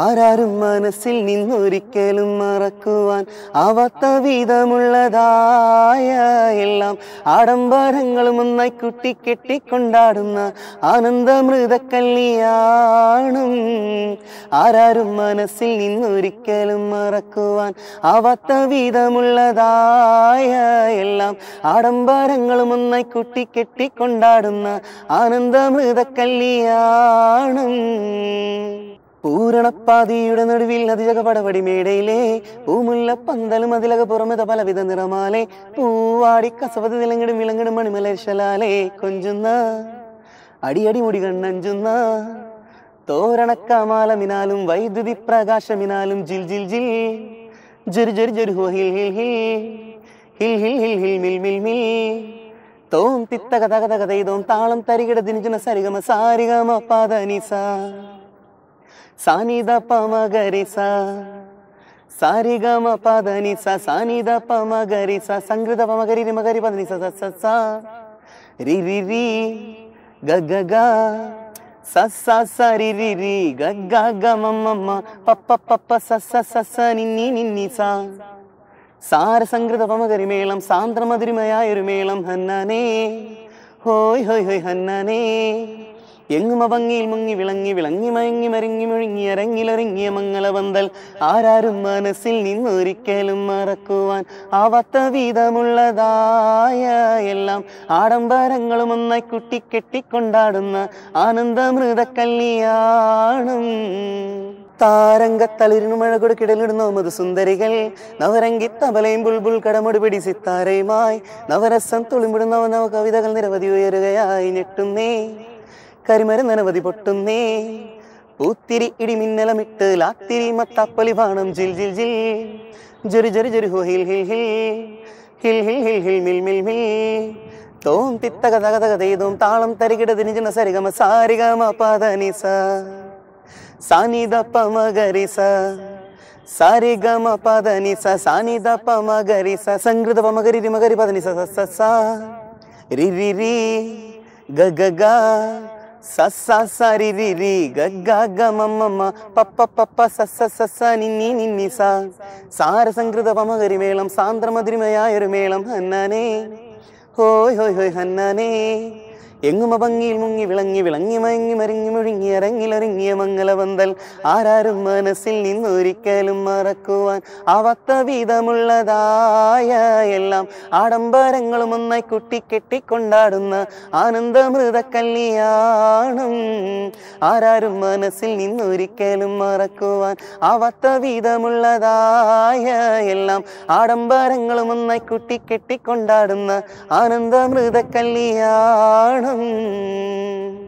ആരാരും മനസ്സിൽ നിന്നൊരിക്കലും മറക്കുവാൻ ആവാത്ത വിധമുള്ളതായ എല്ലാം ആഡംബരങ്ങളും ഒന്നായി കുട്ടി കെട്ടിക്കൊണ്ടാടുന്ന ആനന്ദ മൃതക്കല്ലിയാണും ആരാരും മനസ്സിൽ നിന്നൊരിക്കലും മറക്കുവാൻ ആവാത്ത വിധമുള്ളതായ എല്ലാം ആഡംബരങ്ങളും ഒന്നായി കുട്ടി കെട്ടിക്കൊണ്ടാടുന്ന ആനന്ദ മൃതക്കല്ലിയാണും പൂരണപ്പാതിയുടെ നടുവിൽ നദിജക പടപടി മേടയിലേ പൂമുള്ള പന്തലും അതിലക പുറമെത പലവിധ നിറമാലെ പൂവാടി കസവതി നിലങ്ങടും വിളങ്ങടും മണിമലശലാലേ കൊഞ്ചുന്ന അടിയടി മുടി കണ്ണഞ്ചുന്ന തോരണക്കമാലമിനാലും വൈദ്യുതി പ്രകാശമിനാലും ജിൽ ജിൽ ജിൽ ജുരു ജുരു ജുരു ഹിൽ ഹിൽ ഹിൽ ഹിൽ ഹിൽ ഹിൽ ഹിൽ മിൽ മിൽ മിൽ തോം തിത്തകഥ ഇതോം താളം തരികിട ദിനിജുന സരിഗമ സാരിഗമ പാദനിസ సానిద పమగరి సారిగమ పదని సానిద పమగరి సంగృత పమగరి మగరి పదని రి రి రి గగ సస్స సరి రి రి గగ్గ గమమ్మ పప్ప పప్ప సస్స నిన్ని నిన్ని సా సార సంగృత పమగరిమేళం సాంద్రమధురిమయాయురుమేళం హన్ననే హోయ్ హోయ్ హోయ్ హన్ననే എങ്ങുമ ഭംഗിയിൽ മുങ്ങി വിളങ്ങി വിളങ്ങി മയങ്ങി മരങ്ങി മുഴുങ്ങി അരങ്ങിലൊരുങ്ങിയ മംഗളവന്തൽ ആരാരും മനസ്സിൽ നിന്നൊരിക്കലും മറക്കുവാൻ ആവാത്ത വീതമുള്ളതായ എല്ലാം ആഡംബരങ്ങളും ഒന്നായി കുട്ടി കെട്ടിക്കൊണ്ടാടുന്ന ആനന്ദമൃത കല്യാണം താരംഗത്തളിരുന്നു മഴ കൊടുക്കിടലിടുന്ന മധുസുന്ദരികൾ നവരംഗി തബലയും ബുൾബുൾ കടമുടി പിടി സിത്താരയുമായി നവരസം തുളിമ്പിടുന്ന നവ കവിതകൾ നിരവധി ഉയരുകയായി ഞെട്ടുന്നേ കരിമര നനവധി പൊട്ടുന്നേ പൂത്തിരി ഇടിമിന്നലമിട്ട് ലാത്തിരി മത്താപ്പലി ബാണം ജിൽ ജിൽ ജിൽ ജൊരു ജൊരു ജൊരു ഹോ ഹിൽ ഹിൽ ഹിൽ ഹിൽ ഹിൽ ഹിൽ ഹിൽ മിൽ മിൽ മിൽ തോം തിത്തക തക തക തെയ്തും താളം തരികിട തിരിഞ്ഞ സരിഗമ സാരിഗമ പാദനി സ സാനിദ പ മകരി സ സാരിഗമ പദനി സ സാനിദ പ മകരി സ സംഗൃത പമകരി രിമകരി പദനി സ സ സ രി രി രി ഗ ഗ ഗ సస్స సరి రి రి గగ్గ గమమ్మ పప్ప పప్ప సస్స సస్స నిన్ని నిన్ని సా సార సంకృత పమగరి మేళం సాంద్రమద్రిమయాయరు మేళం హన్ననే హోయ్ హోయ్ హోయ్ హన్ననే എങ്ങുമ ഭംഗിയിൽ മുങ്ങി വിളങ്ങി വിളങ്ങി മയങ്ങി മരിങ്ങി മുഴുങ്ങി അരങ്ങിലറിങ്ങിയ മംഗളവന്തൽ ആരാരും മനസ്സിൽ നിന്നൊരിക്കലും മറക്കുവാൻ അവത്ത വീതമുള്ളതായ എല്ലാം ആഡംബരങ്ങളും ഒന്നായി കുട്ടിക്കെട്ടിക്കൊണ്ടാടുന്ന ആനന്ദമൃത കല്യാണം ആരാരും മനസ്സിൽ നിന്നൊരിക്കലും മറക്കുവാൻ അവത്ത വീതമുള്ളതായ എല്ലാം ആഡംബരങ്ങളും ഒന്നായി കുട്ടിക്കെട്ടിക്കൊണ്ടാടുന്ന ആനന്ദമൃത കല്യാണം عنهم